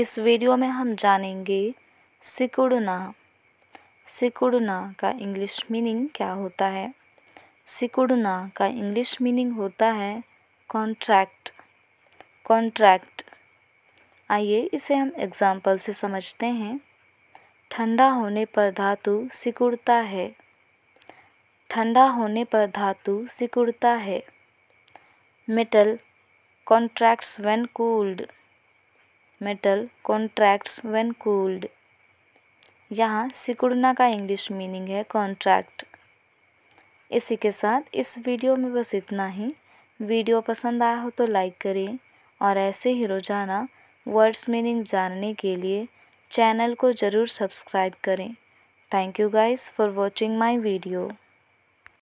इस वीडियो में हम जानेंगे सिकुड़ना सिकुड़ना का इंग्लिश मीनिंग क्या होता है सिकुड़ना का इंग्लिश मीनिंग होता है कॉन्ट्रैक्ट कॉन्ट्रैक्ट आइए इसे हम एग्जाम्पल से समझते हैं ठंडा होने पर धातु सिकुड़ता है ठंडा होने पर धातु सिकुड़ता है metal contracts when cooled metal contracts when cooled यहाँ सिकुड़ना का इंग्लिश मीनिंग है कॉन्ट्रैक्ट इसी के साथ इस वीडियो में बस इतना ही वीडियो पसंद आया हो तो लाइक करें और ऐसे ही रोज़ाना वर्ड्स मीनिंग जानने के लिए चैनल को ज़रूर सब्सक्राइब करें thank you guys for watching my video